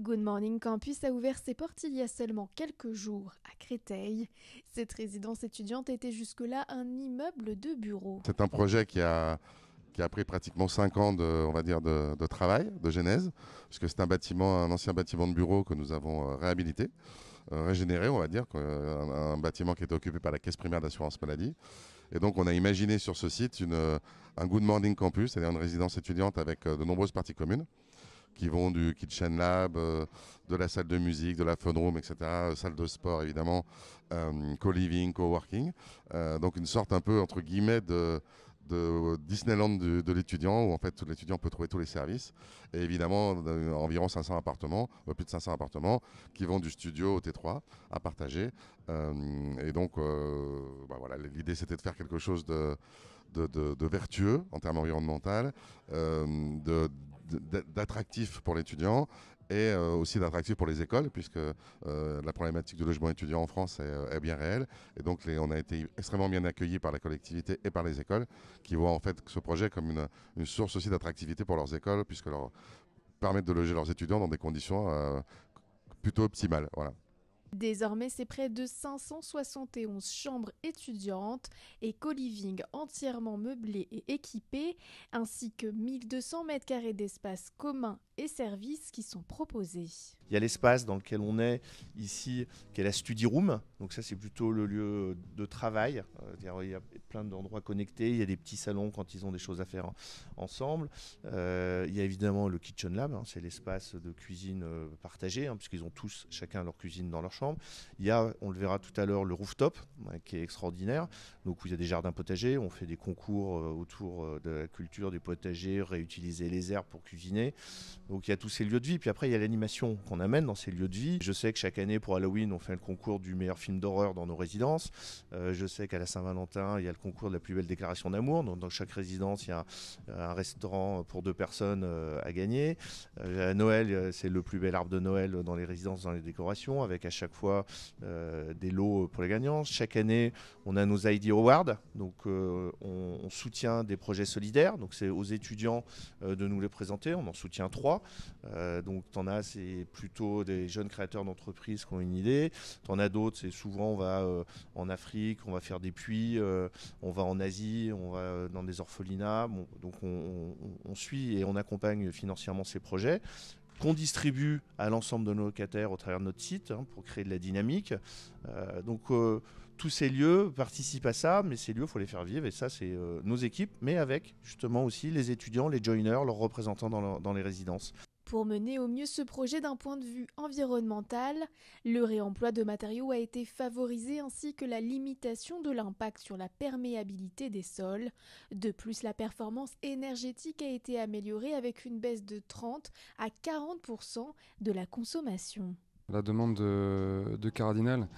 Good Morning Campus a ouvert ses portes il y a seulement quelques jours à Créteil. Cette résidence étudiante était jusque-là un immeuble de bureaux. C'est un projet qui a, qui a pris pratiquement 5 ans de, on va dire de, travail, de genèse, puisque c'est un bâtiment, un ancien bâtiment de bureau que nous avons euh, réhabilité, euh, régénéré, on va dire, un, euh, un bâtiment qui était occupé par la Caisse primaire d'assurance maladie. Et donc, on a imaginé sur ce site une, un Good Morning Campus, c'est-à-dire une résidence étudiante avec de nombreuses parties communes qui vont du Kitchen Lab, euh, de la salle de musique, de la fun room, etc., euh, salle de sport évidemment, euh, co-living, co-working. donc une sorte un peu entre guillemets de, de Disneyland de, l'étudiant où en fait l'étudiant peut trouver tous les services et évidemment environ 500 appartements plus de 500 appartements qui vont du studio au T3 à partager et donc bah voilà l'idée c'était de faire quelque chose de de, vertueux en termes environnementaux, d'attractif pour l'étudiant et euh, aussi d'attractif pour les écoles, puisque euh, la problématique du logement étudiant en France est, euh, bien réelle. Et donc, on a été extrêmement bien accueillis par la collectivité et par les écoles, qui voient en fait ce projet comme une, source aussi d'attractivité pour leurs écoles, puisque leur permettent de loger leurs étudiants dans des conditions plutôt optimales. Voilà. Désormais, c'est près de 571 chambres étudiantes et co-living entièrement meublées et équipées, ainsi que 1200 m2 d'espace commun et services qui sont proposés. Il y a l'espace dans lequel on est ici, qui est la study room. Donc ça, c'est plutôt le lieu de travail. Euh, il y a plein d'endroits connectés. Il y a des petits salons quand ils ont des choses à faire ensemble. Euh, il y a évidemment le kitchen lab. Hein. c'est l'espace de cuisine euh, partagée, hein, puisqu'ils ont tous chacun leur cuisine dans leur chambre. Il y a, on le verra tout à l'heure, le rooftop, qui est extraordinaire. Donc il y a des jardins potagers. On fait des concours autour de la culture des potagers, réutiliser les herbes pour cuisiner. Donc il y a tous ces lieux de vie, puis après il y a l'animation qu'on amène dans ces lieux de vie. Je sais que chaque année pour Halloween on fait le concours du meilleur film d'horreur dans nos résidences. Euh, je sais qu'à la Saint-Valentin il y a le concours de la plus belle déclaration d'amour. Donc dans chaque résidence il y a un restaurant pour deux personnes euh, à gagner. Euh, à Noël c'est le plus bel arbre de Noël dans les résidences, dans les décorations, avec à chaque fois des lots pour les gagnants. Chaque année on a nos ID Awards, donc on, soutient des projets solidaires. Donc c'est aux étudiants de nous les présenter. On en soutient trois. Euh, donc, tu en as, c'est plutôt des jeunes créateurs d'entreprises qui ont une idée. Tu en as d'autres, c'est souvent on va euh, en Afrique, on va faire des puits, euh, on va en Asie, on va dans des orphelinats. donc, on, suit et on accompagne financièrement ces projets qu'on distribue à l'ensemble de nos locataires au travers de notre site hein, pour créer de la dynamique. Euh, donc euh, tous ces lieux participent à ça, mais ces lieux, il faut les faire vivre et ça, c'est euh, nos équipes, mais avec justement aussi les étudiants, les joiners, leurs représentants dans les résidences. Pour mener au mieux ce projet d'un point de vue environnemental, le réemploi de matériaux a été favorisé ainsi que la limitation de l'impact sur la perméabilité des sols. De plus, la performance énergétique a été améliorée avec une baisse de 30 à 40% de la consommation la demande de, Cardinal,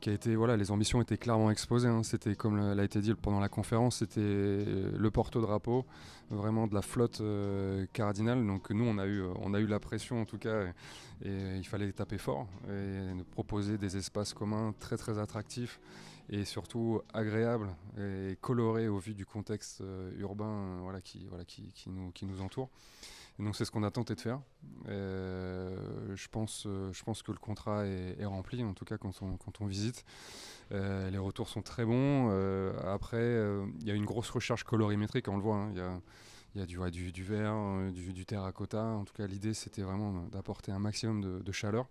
qui a été, voilà, les ambitions étaient clairement exposées. Hein. C'était, comme l'a été dit pendant la conférence, c'était euh, le porte-drapeau, vraiment de la flotte euh, cardinale. Cardinal. Donc nous, on a, eu, euh, on a eu la pression en tout cas, et, il fallait taper fort et nous proposer des espaces communs très très attractifs et surtout agréables et colorés au vu du contexte urbain voilà, qui, nous, qui nous entoure donc c'est ce qu'on a tenté de faire. Euh, je, pense, euh, je pense que le contrat est, rempli, en tout cas quand on, quand on visite. Euh, les retours sont très bons. après, il y a une grosse recherche colorimétrique, hein, on le voit. Hein. Il y, a, y du, du, du vert, hein, du, terracotta. En tout cas, l'idée, c'était vraiment d'apporter un maximum de, chaleur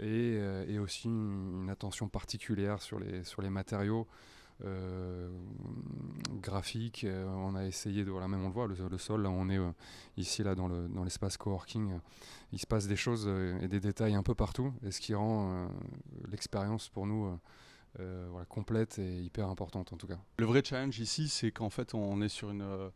et, aussi une, attention particulière sur les, sur les matériaux graphique. Euh, on a essayé de, voilà, même on le voit, le, sol, là, on est euh, ici, là, dans, le, dans l'espace coworking. Euh, il se passe des choses et des détails un peu partout, et ce qui rend l'expérience pour nous euh, complète et hyper importante en tout cas. Le vrai challenge ici, c'est qu'en fait, on est sur une, euh,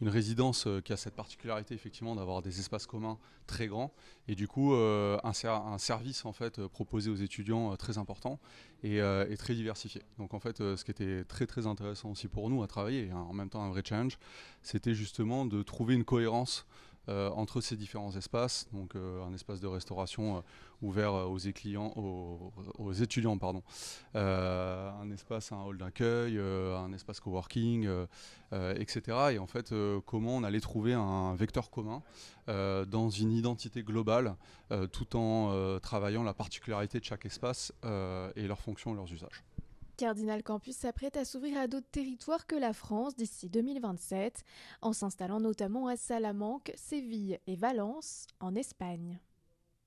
résidence euh, qui a cette particularité effectivement d'avoir des espaces communs très grands et du coup un, un, service en fait proposé aux étudiants très important et, très diversifié. Donc en fait, ce qui était très très intéressant aussi pour nous à travailler et en même temps un vrai challenge, c'était justement de trouver une cohérence euh, entre ces différents espaces, donc euh, un espace de restauration euh, ouvert aux, clients, aux, étudiants, pardon, un espace, un hall d'accueil, un espace coworking, etc. Et en fait, comment on allait trouver un vecteur commun dans une identité globale, tout en travaillant la particularité de chaque espace et leurs fonctions et leurs usages. Cardinal Campus s'apprête à s'ouvrir à d'autres territoires que la France d'ici 2027, en s'installant notamment à Salamanque, Séville et Valence, en Espagne.